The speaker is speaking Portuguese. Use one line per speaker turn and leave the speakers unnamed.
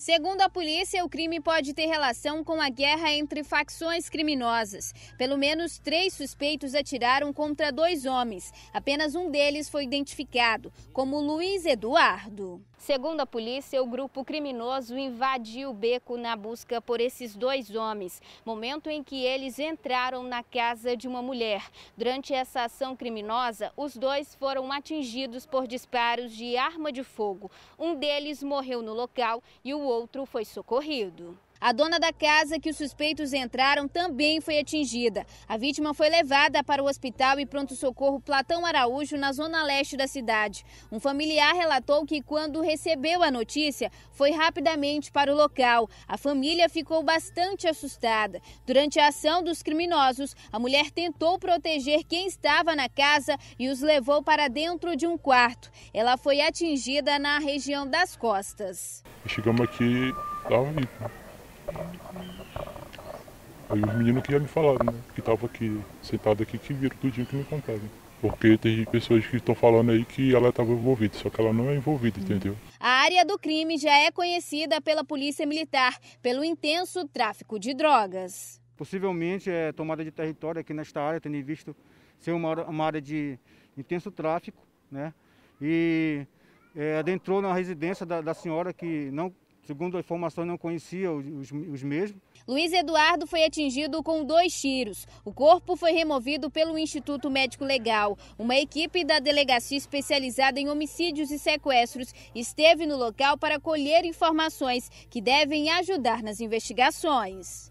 Segundo a polícia, o crime pode ter relação com a guerra entre facções criminosas. Pelo menos três suspeitos atiraram contra dois homens. Apenas um deles foi identificado como Luiz Eduardo. Segundo a polícia, o grupo criminoso invadiu o beco na busca por esses dois homens, momento em que eles entraram na casa de uma mulher. Durante essa ação criminosa, os dois foram atingidos por disparos de arma de fogo. Um deles morreu no local e o outro foi socorrido. A dona da casa que os suspeitos entraram também foi atingida. A vítima foi levada para o hospital e pronto-socorro Platão Araújo, na zona leste da cidade. Um familiar relatou que, quando recebeu a notícia, foi rapidamente para o local. A família ficou bastante assustada. Durante a ação dos criminosos, a mulher tentou proteger quem estava na casa e os levou para dentro de um quarto. Ela foi atingida na região das costas.
Chegamos aqui, estava Aí os meninos que já me falaram, né? Que estavam aqui, sentado aqui, que viram tudinho que me contaram. Porque tem pessoas que estão falando aí que ela estava envolvida, só que ela não é envolvida, hum. entendeu?
A área do crime já é conhecida pela Polícia Militar pelo intenso tráfico de drogas.
Possivelmente é tomada de território aqui nesta área, tendo visto ser uma, uma área de intenso tráfico, né? E é, adentrou na residência da, da senhora que não Segundo a informação, não conhecia os, os mesmos.
Luiz Eduardo foi atingido com dois tiros. O corpo foi removido pelo Instituto Médico Legal. Uma equipe da delegacia especializada em homicídios e sequestros esteve no local para colher informações que devem ajudar nas investigações.